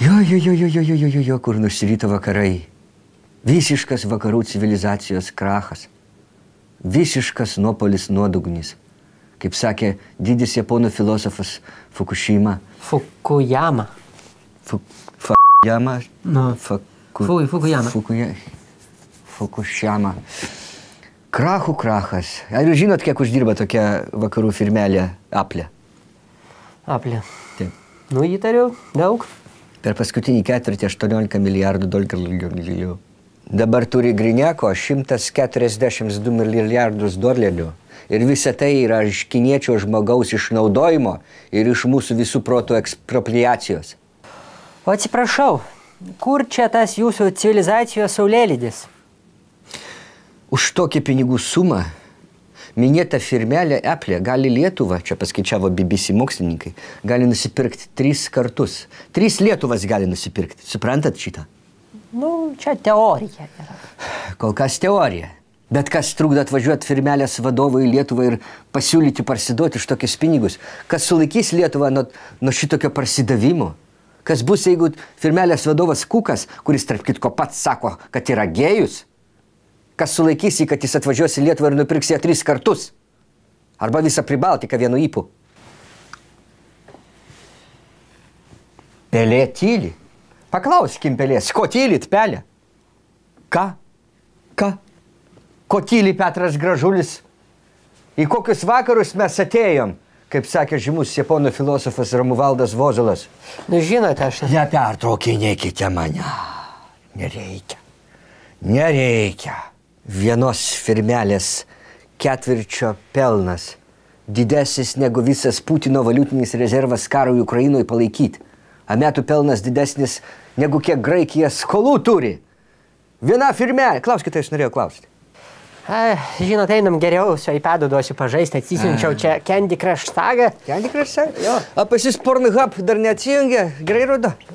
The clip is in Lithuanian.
Jo, jo, jo, jo, jo, jo, jo, jo, jo, kur nusiryto vakarai. Visiškas vakarų civilizacijos krachas. Visiškas nuopolis nuodugnis. Kaip sakė didis japonų filosofas Fukushima. Fukuyama. Fukuyama. No. Fuku... Fukuyama. Fukuya... Fukushima. Krachų krachas. Ar jūs žinot, kiek uždirba tokia vakarų firmelė Aplė? Aplė. Taip. Nu, įtariu, daug. Per paskutinį ketvirtį 18 milijardų dolerių. Dabar turi Grineko 142 milijardus dolerių. Ir visa tai yra iš kiniečio žmogaus išnaudojimo ir iš mūsų visų protų ekspropriacijos. O atsiprašau, kur čia tas jūsų civilizacijos saulėlydis? Už tokią pinigų sumą minėta firmelė Apple gali Lietuvą, čia paskaičiavo BBC mokslininkai, gali nusipirkti tris kartus. Trys Lietuvas gali nusipirkti. Suprantat šitą? Nu, čia teorija yra. Kol kas teorija. Bet kas trukdo atvažiuoti firmelės vadovui į Lietuvą ir pasiūlyti parsiduoti už tokius pinigus? Kas sulaikys Lietuvą nuo, nuo šitokio parsidavimo? Kas bus, jeigu firmelės vadovas Kukas, kuris tarp kitko pats sako, kad yra gėjus, kas sulaikys jį, kad jis atvažiuos į Lietuvą ir nupirks ją tris kartus. Arba visą pribaltiką vienu įpu. Pelė tyli. Paklauskim pelės, ko tylit pelė? Ką? Ką? Ko tyli Petras Gražulis? Į kokius vakarus mes atėjom, kaip sakė žymus japonų filosofas Ramuvaldas Vozolas. Nu, žinote, aš... Nepertraukinėkite mane. Nereikia. Nereikia vienos firmelės ketvirčio pelnas didesnis negu visas Putino valiutinis rezervas karui Ukrainoje palaikyti. Ametų pelnas didesnis negu kiek Graikija skolų turi. Viena firmelė. Klauskite, tai aš norėjau klausyti. A, žinot, einam geriau, su iPadu duosiu pažaisti, atsisinčiau čia Candy Crush sagą. Candy Crush sagą? Jo. A, pas jis Pornhub dar neatsijungia, gerai rodo.